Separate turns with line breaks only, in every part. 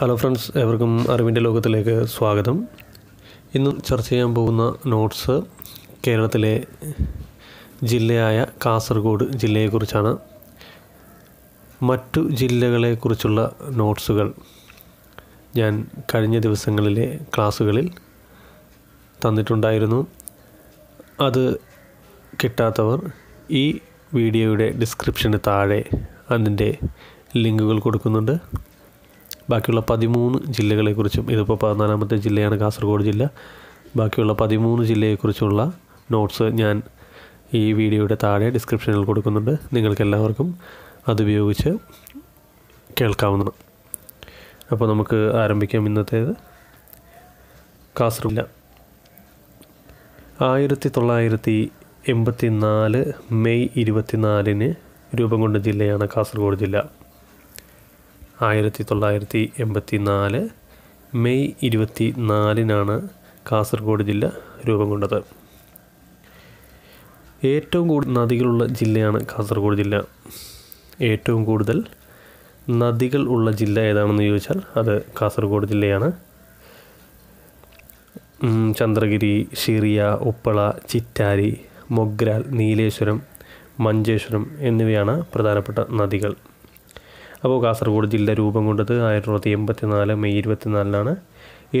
hello friends എവർക്കും അറിവിൻ്റെ ലോകത്തിലേക്ക് സ്വാഗതം ഇന്ന് ചർച്ച ചെയ്യാൻ പോകുന്ന നോട്ട്സ് കേരളത്തിലെ ജില്ലയായ കാസർഗോഡ് ജില്ലയെക്കുറിച്ചാണ് മറ്റു ജില്ലകളെക്കുറിച്ചുള്ള നോട്ട്സുകൾ ഞാൻ കഴിഞ്ഞ ദിവസങ്ങളിലെ ക്ലാസ്സുകളിൽ തന്നിട്ടുണ്ടായിരുന്നു അത് കിട്ടാത്തവർ ഈ വീഡിയോയുടെ ഡിസ്ക്രിപ്ഷന് താഴെ അതിൻ്റെ ലിങ്കുകൾ കൊടുക്കുന്നുണ്ട് ബാക്കിയുള്ള പതിമൂന്ന് ജില്ലകളെക്കുറിച്ചും ഇതിപ്പോൾ പതിനാലാമത്തെ ജില്ലയാണ് കാസർഗോഡ് ജില്ല ബാക്കിയുള്ള പതിമൂന്ന് ജില്ലയെക്കുറിച്ചുള്ള നോട്ട്സ് ഞാൻ ഈ വീഡിയോയുടെ താഴെ ഡിസ്ക്രിപ്ഷനിൽ കൊടുക്കുന്നുണ്ട് നിങ്ങൾക്കെല്ലാവർക്കും അതുപയോഗിച്ച് കേൾക്കാവുന്നതാണ് അപ്പോൾ നമുക്ക് ആരംഭിക്കാം ഇന്നത്തേത് കാസർഗോഡ് ആയിരത്തി തൊള്ളായിരത്തി എൺപത്തി നാല് മെയ് ഇരുപത്തിനാലിന് രൂപം കൊണ്ട ജില്ലയാണ് കാസർഗോഡ് ജില്ല ആയിരത്തി തൊള്ളായിരത്തി എൺപത്തി നാല് മെയ് ഇരുപത്തി നാലിനാണ് കാസർഗോഡ് ജില്ല രൂപം കൊണ്ടത് ഏറ്റവും കൂടുതൽ നദികളുള്ള ജില്ലയാണ് കാസർഗോഡ് ജില്ല ഏറ്റവും കൂടുതൽ നദികൾ ഉള്ള ജില്ല ഏതാണെന്ന് ചോദിച്ചാൽ അത് കാസർഗോഡ് ജില്ലയാണ് ചന്ദ്രഗിരി ഷിറിയ ഉപ്പള ചിറ്റാരി മൊഗ്രാൽ നീലേശ്വരം മഞ്ചേശ്വരം എന്നിവയാണ് പ്രധാനപ്പെട്ട നദികൾ അപ്പോൾ കാസർഗോഡ് ജില്ല രൂപം കൊണ്ടത് ആയിരത്തി തൊള്ളായിരത്തി എൺപത്തി നാല് മെയ് ഇരുപത്തിനാലിനാണ്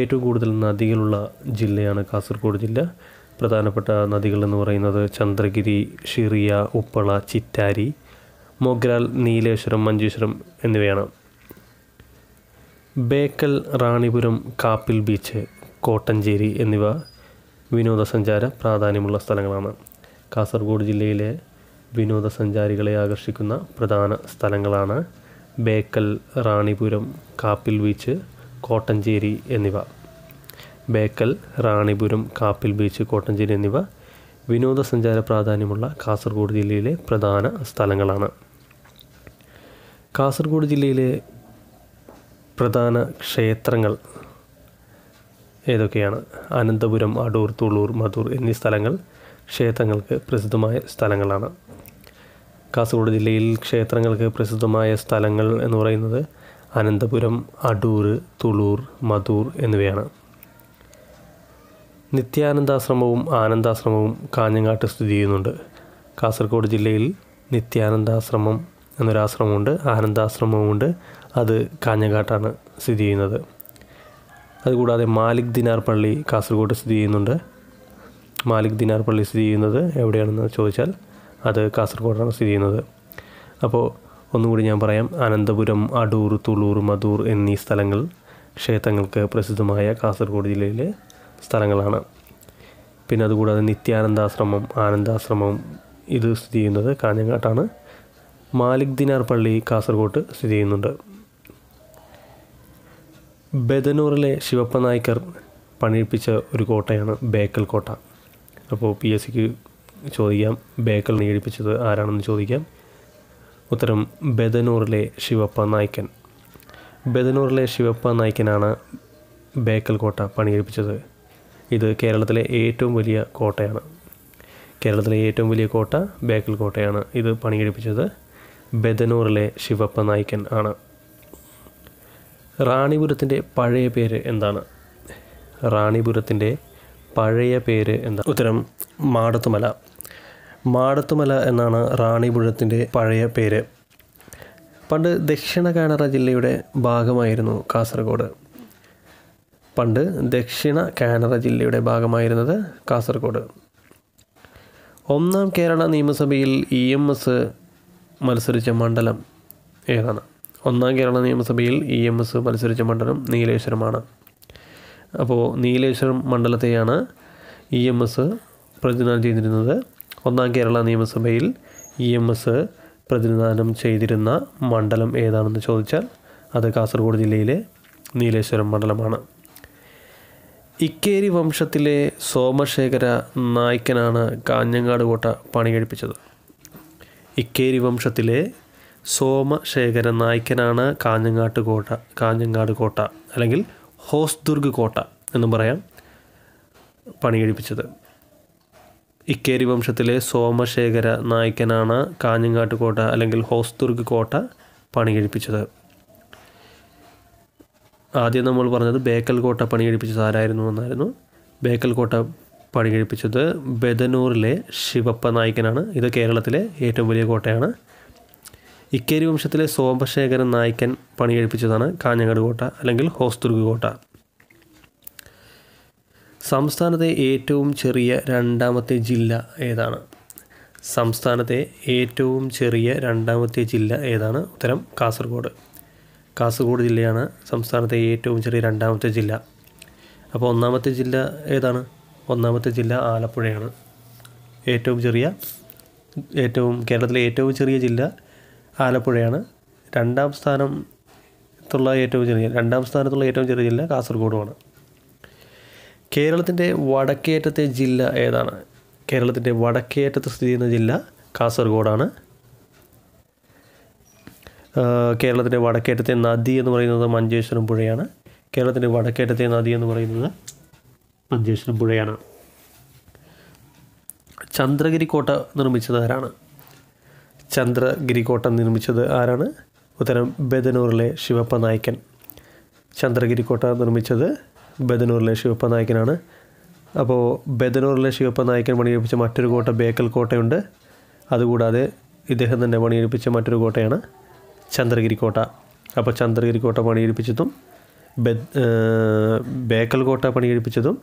ഏറ്റവും കൂടുതൽ നദികളുള്ള ജില്ലയാണ് കാസർഗോഡ് ജില്ല പ്രധാനപ്പെട്ട നദികളെന്ന് പറയുന്നത് ചന്ദ്രഗിരി ഷിറിയ ഉപ്പള ചിറ്റാരി മൊഗ്രാൽ നീലേശ്വരം മഞ്ചേശ്വരം എന്നിവയാണ് ബേക്കൽ റാണിപുരം കാപ്പിൽ ബീച്ച് കോട്ടഞ്ചേരി എന്നിവ വിനോദസഞ്ചാര പ്രാധാന്യമുള്ള സ്ഥലങ്ങളാണ് കാസർഗോഡ് ജില്ലയിലെ വിനോദസഞ്ചാരികളെ ആകർഷിക്കുന്ന പ്രധാന സ്ഥലങ്ങളാണ് ബേക്കൽ റാണിപുരം കാപ്പിൽ ബീച്ച് കോട്ടഞ്ചേരി എന്നിവ ബേക്കൽ റാണിപുരം കാപ്പിൽ ബീച്ച് കോട്ടഞ്ചേരി എന്നിവ വിനോദസഞ്ചാര പ്രാധാന്യമുള്ള കാസർഗോഡ് ജില്ലയിലെ പ്രധാന സ്ഥലങ്ങളാണ് കാസർഗോഡ് ജില്ലയിലെ പ്രധാന ക്ഷേത്രങ്ങൾ ഏതൊക്കെയാണ് അനന്തപുരം അടൂർ തുള്ളൂർ മധൂർ എന്നീ സ്ഥലങ്ങൾ ക്ഷേത്രങ്ങൾക്ക് പ്രസിദ്ധമായ സ്ഥലങ്ങളാണ് കാസർഗോഡ് ജില്ലയിൽ ക്ഷേത്രങ്ങൾക്ക് പ്രസിദ്ധമായ സ്ഥലങ്ങൾ എന്ന് പറയുന്നത് അനന്തപുരം അടൂർ തുളൂർ മധൂർ എന്നിവയാണ് നിത്യാനന്ദാശ്രമവും ആനന്ദാശ്രമവും കാഞ്ഞങ്ങാട്ട് സ്ഥിതി ചെയ്യുന്നുണ്ട് കാസർഗോഡ് ജില്ലയിൽ നിത്യാനന്ദാശ്രമം എന്നൊരാശ്രമമുണ്ട് ആനന്ദാശ്രമവുമുണ്ട് അത് കാഞ്ഞങ്ങാട്ടാണ് സ്ഥിതി ചെയ്യുന്നത് അതുകൂടാതെ മാലിക് ദിനാർ പള്ളി കാസർഗോഡ് സ്ഥിതി ചെയ്യുന്നുണ്ട് മാലിക് ദിനാർ പള്ളി സ്ഥിതി ചെയ്യുന്നത് എവിടെയാണെന്ന് ചോദിച്ചാൽ അത് കാസർഗോഡാണ് സ്ഥിതി ചെയ്യുന്നത് അപ്പോൾ ഒന്നുകൂടി ഞാൻ പറയാം അനന്തപുരം അടൂർ തുളൂർ മധൂർ എന്നീ സ്ഥലങ്ങൾ ക്ഷേത്രങ്ങൾക്ക് പ്രസിദ്ധമായ കാസർഗോഡ് ജില്ലയിലെ സ്ഥലങ്ങളാണ് പിന്നെ അതുകൂടാതെ നിത്യാനന്ദാശ്രമം ആനന്ദാശ്രമം ഇത് സ്ഥിതി ചെയ്യുന്നത് കാഞ്ഞങ്ങാട്ടാണ് മാലിക് ദിനാർ പള്ളി കാസർഗോട്ട് സ്ഥിതി ചെയ്യുന്നുണ്ട് ബദനൂറിലെ ശിവപ്പ പണിയിപ്പിച്ച ഒരു കോട്ടയാണ് ബേക്കൽ കോട്ട അപ്പോൾ പി എസ് സിക്ക് ചോദിക്കാം ബേക്കൽ നീടിപ്പിച്ചത് ആരാണെന്ന് ചോദിക്കാം ഉത്തരം ബെദനൂറിലെ ശിവപ്പ നായ്ക്കൻ ബെദനൂറിലെ ശിവപ്പ നായ്ക്കനാണ് ബേക്കൽ കോട്ട പണിയെടുപ്പിച്ചത് ഇത് കേരളത്തിലെ ഏറ്റവും വലിയ കോട്ടയാണ് കേരളത്തിലെ ഏറ്റവും വലിയ കോട്ട ബേക്കൽ കോട്ടയാണ് ഇത് പണിയെടുപ്പിച്ചത് ബെദനൂറിലെ ശിവപ്പ നായ്ക്കൻ ആണ് റാണിപുരത്തിൻ്റെ പഴയ പേര് എന്താണ് റാണിപുരത്തിൻ്റെ പഴയ പേര് എന്താണ് ഉത്തരം മാടത്തുമല മാടത്തുമല എന്നാണ് റാണിപുഴത്തിൻ്റെ പഴയ പേര് പണ്ട് ദക്ഷിണ കാനറ ജില്ലയുടെ ഭാഗമായിരുന്നു കാസർഗോഡ് പണ്ട് ദക്ഷിണ കാനറ ജില്ലയുടെ ഭാഗമായിരുന്നത് കാസർഗോഡ് ഒന്നാം കേരള നിയമസഭയിൽ ഇ എം എസ് മത്സരിച്ച മണ്ഡലം ഏതാണ് ഒന്നാം കേരള നിയമസഭയിൽ ഇ എം എസ് മത്സരിച്ച മണ്ഡലം നീലേശ്വരമാണ് അപ്പോൾ നീലേശ്വരം മണ്ഡലത്തെയാണ് ഇ എം എസ് പ്രതിനിധാനം ചെയ്തിരുന്നത് ഒന്നാം കേരള നിയമസഭയിൽ ഇ എം എസ് പ്രതിനിധാനം ചെയ്തിരുന്ന മണ്ഡലം ഏതാണെന്ന് ചോദിച്ചാൽ അത് കാസർഗോഡ് ജില്ലയിലെ നീലേശ്വരം മണ്ഡലമാണ് ഇക്കേരി വംശത്തിലെ സോമശേഖര നായ്ക്കനാണ് കാഞ്ഞങ്ങാട് കോട്ട പണി കഴിപ്പിച്ചത് ഇക്കേരി വംശത്തിലെ സോമശേഖര നായ്ക്കനാണ് കാഞ്ഞങ്ങാട്ട് കോട്ട കാഞ്ഞങ്ങാട് കോട്ട അല്ലെങ്കിൽ ഹോസ്ദുർഗ് കോട്ട എന്നും പറയാം പണി കഴിപ്പിച്ചത് ഇക്കേരി വംശത്തിലെ സോമശേഖര നായ്ക്കനാണ് കാഞ്ഞങ്ങാട്ട് കോട്ട അല്ലെങ്കിൽ ഹോസ്ദുർഗ് കോട്ട പണികഴിപ്പിച്ചത് ആദ്യം നമ്മൾ പറഞ്ഞത് ബേക്കൽ കോട്ട പണികഴിപ്പിച്ചത് ആരായിരുന്നു എന്നായിരുന്നു ബേക്കൽ കോട്ട പണികഴിപ്പിച്ചത് ബെദനൂറിലെ ശിവപ്പ നായ്ക്കനാണ് ഇത് കേരളത്തിലെ ഏറ്റവും വലിയ കോട്ടയാണ് ഇക്കേരി വംശത്തിലെ സോമശേഖരൻ നായ്ക്കൻ പണികഴിപ്പിച്ചതാണ് കാഞ്ഞങ്ങാട് കോട്ട അല്ലെങ്കിൽ ഹോസ്ദുർഗ് കോട്ട സംസ്ഥാനത്തെ ഏറ്റവും ചെറിയ രണ്ടാമത്തെ ജില്ല ഏതാണ് സംസ്ഥാനത്തെ ഏറ്റവും ചെറിയ രണ്ടാമത്തെ ജില്ല ഏതാണ് ഉത്തരം കാസർഗോഡ് കാസർഗോഡ് ജില്ലയാണ് സംസ്ഥാനത്തെ ഏറ്റവും ചെറിയ രണ്ടാമത്തെ ജില്ല അപ്പോൾ ഒന്നാമത്തെ ജില്ല ഏതാണ് ഒന്നാമത്തെ ജില്ല ആലപ്പുഴയാണ് ഏറ്റവും ചെറിയ ഏറ്റവും കേരളത്തിലെ ഏറ്റവും ചെറിയ ജില്ല ആലപ്പുഴയാണ് രണ്ടാം സ്ഥാനത്തുള്ള ഏറ്റവും ചെറിയ രണ്ടാം സ്ഥാനത്തുള്ള ഏറ്റവും ചെറിയ ജില്ല കാസർഗോഡുമാണ് കേരളത്തിൻ്റെ വടക്കേറ്റത്തെ ജില്ല ഏതാണ് കേരളത്തിൻ്റെ വടക്കേറ്റത്ത് സ്ഥിതി ചെയ്യുന്ന ജില്ല കാസർഗോഡാണ് കേരളത്തിൻ്റെ വടക്കേറ്റത്തെ നദി എന്ന് പറയുന്നത് മഞ്ചേശ്വരം പുഴയാണ് കേരളത്തിൻ്റെ വടക്കേറ്റത്തെ നദി എന്ന് പറയുന്നത് മഞ്ചേശ്വരം പുഴയാണ് ചന്ദ്രഗിരി കോട്ട നിർമ്മിച്ചത് ആരാണ് ചന്ദ്രഗിരി കോട്ട നിർമ്മിച്ചത് ആരാണ് ഉത്തരം ബദനൂറിലെ ശിവപ്പ നായ്ക്കൻ ചന്ദ്രഗിരി കോട്ട നിർമ്മിച്ചത് ബദനൂറിലെ ശിവപ്പ നായ്ക്കനാണ് അപ്പോൾ ബദനൂറിലെ ശിവപ്പ നായകൻ പണിയെടുപ്പിച്ച മറ്റൊരു കോട്ട ബേക്കൽ കോട്ടയുണ്ട് അതുകൂടാതെ ഇദ്ദേഹം തന്നെ പണിയെടുപ്പിച്ച മറ്റൊരു കോട്ടയാണ് ചന്ദ്രഗിരി കോട്ട അപ്പോൾ ചന്ദ്രഗിരി കോട്ട പണിയെടുപ്പിച്ചതും ബേക്കൽ കോട്ട പണിയെടുപ്പിച്ചതും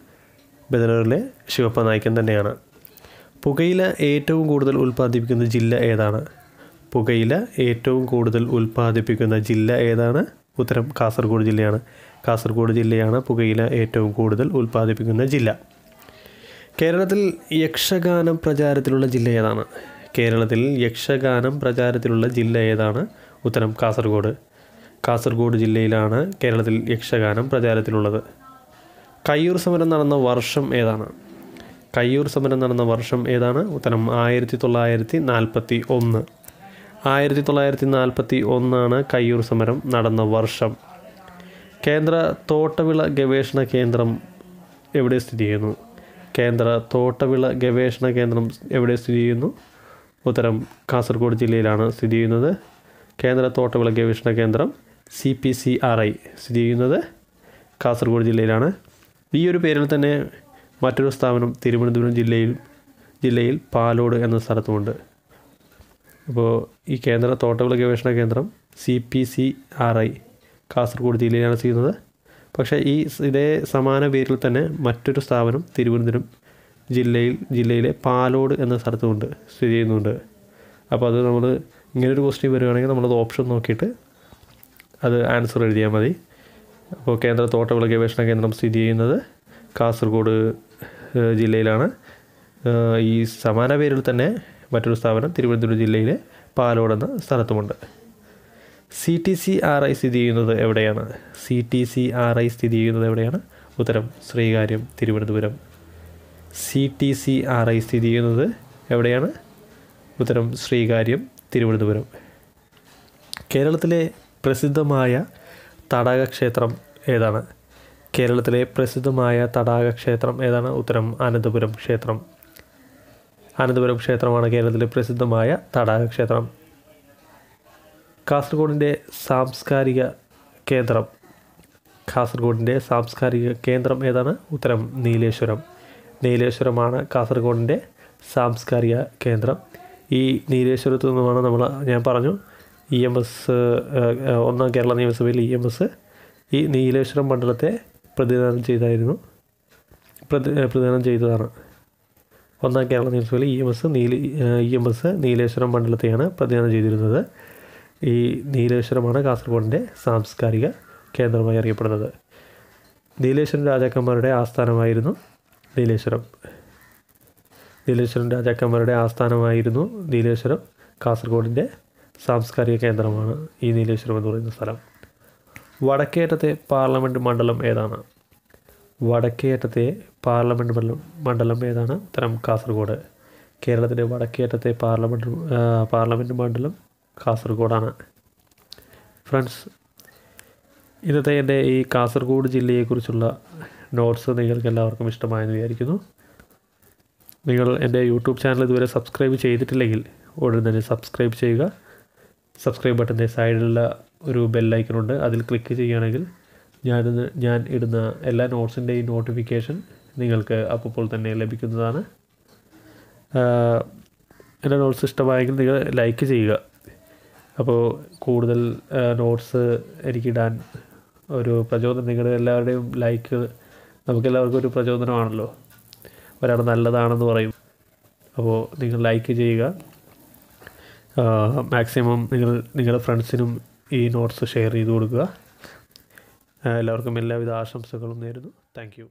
ബദനൂറിലെ ശിവപ്പ നായ്ക്കൻ തന്നെയാണ് പുകയില ഏറ്റവും കൂടുതൽ ഉൽപ്പാദിപ്പിക്കുന്ന ജില്ല ഏതാണ് പുകയില ഏറ്റവും കൂടുതൽ ഉൽപ്പാദിപ്പിക്കുന്ന ജില്ല ഏതാണ് ഉത്തരം കാസർഗോഡ് ജില്ലയാണ് കാസർഗോഡ് ജില്ലയാണ് പുകയില ഏറ്റവും കൂടുതൽ ഉൽപ്പാദിപ്പിക്കുന്ന ജില്ല കേരളത്തിൽ യക്ഷഗാനം പ്രചാരത്തിലുള്ള ജില്ല ഏതാണ് കേരളത്തിൽ യക്ഷഗാനം പ്രചാരത്തിലുള്ള ജില്ല ഏതാണ് ഉത്തരം കാസർഗോഡ് കാസർഗോഡ് ജില്ലയിലാണ് കേരളത്തിൽ യക്ഷഗാനം പ്രചാരത്തിലുള്ളത് കയ്യൂർ സമരം നടന്ന വർഷം ഏതാണ് കയ്യൂർ സമരം നടന്ന വർഷം ഏതാണ് ഉത്തരം ആയിരത്തി തൊള്ളായിരത്തി നാൽപ്പത്തി ഒന്ന് ആയിരത്തി തൊള്ളായിരത്തി നാൽപ്പത്തി ഒന്നാണ് കയ്യൂർ സമരം നടന്ന വർഷം കേന്ദ്ര തോട്ടവിള ഗവേഷണ കേന്ദ്രം എവിടെ സ്ഥിതി ചെയ്യുന്നു കേന്ദ്ര തോട്ടവിള ഗവേഷണ കേന്ദ്രം എവിടെ സ്ഥിതി ചെയ്യുന്നു ഉത്തരം കാസർഗോഡ് ജില്ലയിലാണ് സ്ഥിതി ചെയ്യുന്നത് കേന്ദ്ര തോട്ടവിള ഗവേഷണ കേന്ദ്രം C P C R I സ്ഥിതി ചെയ്യുന്നത് കാസർഗോഡ് ജില്ലയിലാണ് ഈ ഒരു പേരിൽ തന്നെ മറ്റൊരു സ്ഥാപനം തിരുവനന്തപുരം ജില്ലയിൽ ജില്ലയിൽ പാലോട് എന്ന സ്ഥലത്തുമുണ്ട് അപ്പോൾ ഈ കേന്ദ്ര തോട്ടവിള ഗവേഷണ കേന്ദ്രം C P C R I Kasaragod ജില്ലയിലാണ് ചെയ്യുന്നത് പക്ഷേ ഈ ഇതേ സമാന പേരിൽ തന്നെ മറ്റൊരു സ്ഥാപനം തിരുവനന്തപുരം ജില്ലയിൽ ജില്ലയിലെ പാലോട് എന്ന സ്ഥലത്തുമുണ്ട് സ്ഥിതി ചെയ്യുന്നുണ്ട് അപ്പോൾ അത് നമ്മൾ ഇങ്ങനൊരു ക്വസ്റ്റ്യൻ വരികയാണെങ്കിൽ നമ്മളത് ഓപ്ഷൻ നോക്കിയിട്ട് അത് ആൻസർ എഴുതിയാൽ മതി അപ്പോൾ കേന്ദ്ര തോട്ടവിള ഗവേഷണ കേന്ദ്രം സ്ഥിതി ചെയ്യുന്നത് കാസർഗോഡ് ജില്ലയിലാണ് ഈ സമാന പേരിൽ തന്നെ മറ്റൊരു സ്ഥാപനം തിരുവനന്തപുരം ജില്ലയിലെ പാലോട് എന്ന സ്ഥലത്തുമുണ്ട് C T C R I സ്ഥിതി ചെയ്യുന്നത് എവിടെയാണ് C T C R I സ്ഥിതി ചെയ്യുന്നത് എവിടെയാണ് ഉത്തരം Sreekariyam Thiruvananthapuram C T C R I സ്ഥിതി ചെയ്യുന്നത് എവിടെയാണ് ഉത്തരം ശ്രീകാര്യം തിരുവനന്തപുരം കേരളത്തിലെ പ്രസിദ്ധമായ തടാകക്ഷേത്രം ഏതാണ് കേരളത്തിലെ പ്രസിദ്ധമായ തടാകക്ഷേത്രം ഏതാണ് ഉത്തരം അനന്തപുരം ക്ഷേത്രം അനന്തപുരം ക്ഷേത്രമാണ് കേരളത്തിലെ പ്രസിദ്ധമായ തടാകക്ഷേത്രം കാസർഗോഡിൻ്റെ സാംസ്കാരിക കേന്ദ്രം കാസർഗോഡിൻ്റെ സാംസ്കാരിക കേന്ദ്രം ഏതാണ് ഉത്തരം നീലേശ്വരം നീലേശ്വരമാണ് കാസർഗോഡിൻ്റെ സാംസ്കാരിക കേന്ദ്രം ഈ നീലേശ്വരത്തു നിന്നുമാണ് നമ്മൾ ഞാൻ പറഞ്ഞു ഇ എം എസ് ഒന്നാം കേരള നിയമസഭയിൽ ഇ എം എസ് ഈ നീലേശ്വരം മണ്ഡലത്തെ പ്രതിദാനം ചെയ്തായിരുന്നു പ്രതി പ്രതിദാനം ചെയ്തതാണ് ഒന്നാം കേരള നിയമസഭയിൽ ഇ എം എസ് നീലി ഇ എം എസ് നീലേശ്വരം മണ്ഡലത്തെയാണ് പ്രതിദാനം ചെയ്തിരുന്നത് ഈ നീലേശ്വരമാണ് കാസർഗോഡിൻ്റെ സാംസ്കാരിക കേന്ദ്രമായി അറിയപ്പെടുന്നത് നീലേശ്വരൻ രാജാക്കന്മാരുടെ ആസ്ഥാനമായിരുന്നു നീലേശ്വരം നീലേശ്വരൻ രാജാക്കന്മാരുടെ ആസ്ഥാനമായിരുന്നു നീലേശ്വരം കാസർഗോഡിൻ്റെ സാംസ്കാരിക കേന്ദ്രമാണ് ഈ നീലേശ്വരം എന്ന് പറയുന്ന സ്ഥലം വടക്കേറ്റത്തെ പാർലമെൻറ്റ് മണ്ഡലം ഏതാണ് വടക്കേറ്റത്തെ പാർലമെൻറ്റ് മണ്ഡലം മണ്ഡലം ഏതാണ് ഉത്തരം കാസർഗോഡ് കേരളത്തിൻ്റെ വടക്കേറ്റത്തെ പാർലമെൻറ്റ് പാർലമെൻറ്റ് മണ്ഡലം കാസർഗോഡാണ് ഫ്രണ്ട്സ് ഇന്നത്തെ എൻ്റെ ഈ കാസർഗോഡ് ജില്ലയെക്കുറിച്ചുള്ള നോട്ട്സ് നിങ്ങൾക്ക് എല്ലാവർക്കും ഇഷ്ടമായെന്ന് വിചാരിക്കുന്നു നിങ്ങൾ എൻ്റെ യൂട്യൂബ് ചാനൽ ഇതുവരെ സബ്സ്ക്രൈബ് ചെയ്തിട്ടില്ലെങ്കിൽ ഉടൻ തന്നെ സബ്സ്ക്രൈബ് ചെയ്യുക സബ്സ്ക്രൈബ് ബട്ടൻ്റെ സൈഡിലുള്ള ഒരു ബെല്ലൈക്കനുണ്ട് അതിൽ ക്ലിക്ക് ചെയ്യുകയാണെങ്കിൽ ഞാൻ ഞാൻ ഇടുന്ന എല്ലാ നോട്ട്സിൻ്റെയും നോട്ടിഫിക്കേഷൻ നിങ്ങൾക്ക് അപ്പോൾ തന്നെ ലഭിക്കുന്നതാണ് എൻ്റെ നോട്ട്സ് ഇഷ്ടമായെങ്കിൽ നിങ്ങൾ ലൈക്ക് ചെയ്യുക അപ്പോൾ കൂടുതൽ നോട്ട്സ് എനിക്കിടാൻ ഒരു പ്രചോദനം നിങ്ങളുടെ എല്ലാവരുടെയും ലൈക്ക് നമുക്കെല്ലാവർക്കും ഒരു പ്രചോദനമാണല്ലോ ഒരാൾ നല്ലതാണെന്ന് പറയും അപ്പോൾ നിങ്ങൾ ലൈക്ക് ചെയ്യുക മാക്സിമം നിങ്ങൾ നിങ്ങളുടെ ഫ്രണ്ട്സിനും ഈ നോട്ട്സ് ഷെയർ ചെയ്ത് കൊടുക്കുക എല്ലാവർക്കും എല്ലാവിധ ആശംസകളും നേരുന്നു താങ്ക്